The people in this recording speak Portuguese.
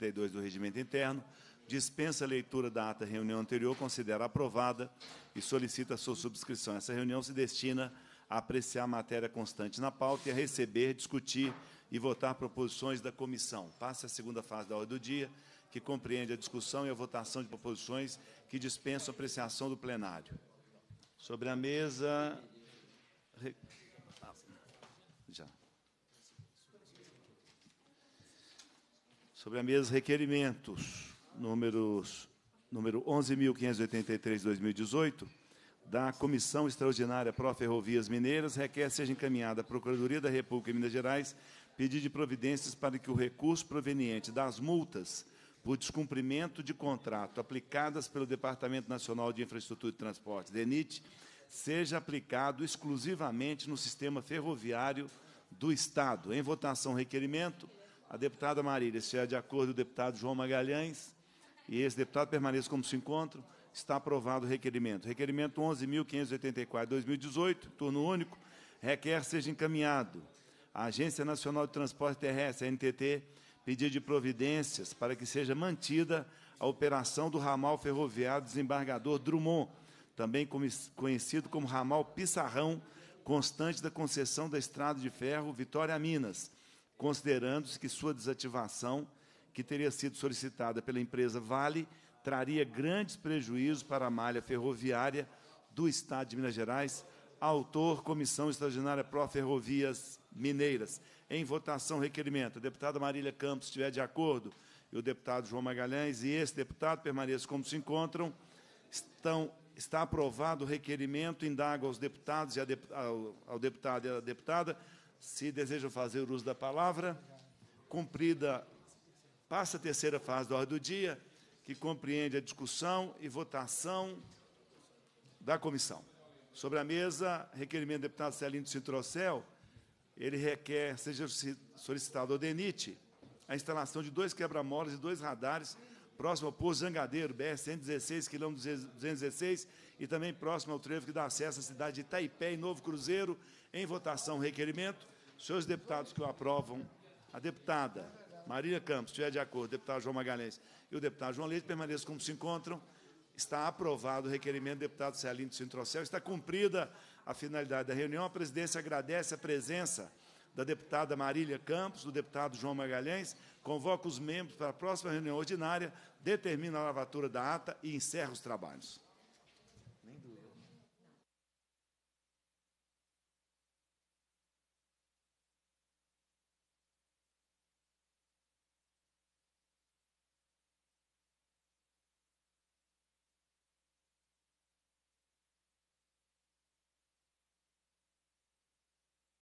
32 do Regimento Interno, dispensa a leitura da ata reunião anterior, considera aprovada e solicita a sua subscrição. Essa reunião se destina a apreciar a matéria constante na pauta e a receber, discutir e votar proposições da comissão. Passa a segunda fase da ordem do dia, que compreende a discussão e a votação de proposições que dispensam apreciação do plenário. Sobre a mesa... Já. Sobre a mesa, requerimentos números, número 11.583-2018, da Comissão Extraordinária Pró-Ferrovias Mineiras, requer seja encaminhada à Procuradoria da República em Minas Gerais pedido de providências para que o recurso proveniente das multas por descumprimento de contrato aplicadas pelo Departamento Nacional de Infraestrutura e Transporte, DENIT, seja aplicado exclusivamente no sistema ferroviário do Estado. Em votação, requerimento a deputada Marília, se é de acordo do deputado João Magalhães, e esse deputado permaneça como se encontra, está aprovado o requerimento. Requerimento 11.584, 2018, turno único, requer seja encaminhado à Agência Nacional de Transporte Terrestre, ANTT, pedir de providências para que seja mantida a operação do ramal ferroviário desembargador Drummond, também conhecido como ramal Pissarrão, constante da concessão da Estrada de Ferro Vitória Minas, considerando-se que sua desativação, que teria sido solicitada pela empresa Vale, traria grandes prejuízos para a malha ferroviária do Estado de Minas Gerais. Autor, Comissão Extraordinária pró Ferrovias Mineiras. Em votação, requerimento. A deputada Marília Campos estiver de acordo e o deputado João Magalhães e esse deputado permaneçam como se encontram. Estão, está aprovado o requerimento, Indago aos deputados e a, ao, ao deputado e à deputada se desejam fazer uso da palavra, cumprida, passa a terceira fase da ordem do dia, que compreende a discussão e votação da comissão. Sobre a mesa, requerimento do deputado Celino Cintrocel, ele requer, seja solicitado ao DENIT, a instalação de dois quebra-molas e dois radares próximo ao Poço Zangadeiro, BR-116, quilômetro 216, e também próximo ao trevo que dá acesso à cidade de Itaipé e Novo Cruzeiro. Em votação, requerimento. Senhores deputados que o aprovam, a deputada Maria Campos, estiver de acordo, o deputado João Magalhães e o deputado João Leite, permaneçam como se encontram. Está aprovado o requerimento do deputado Celinho do Sintrocel. Está cumprida a finalidade da reunião. A presidência agradece a presença da deputada Marília Campos, do deputado João Magalhães, convoca os membros para a próxima reunião ordinária, determina a lavatura da ata e encerra os trabalhos.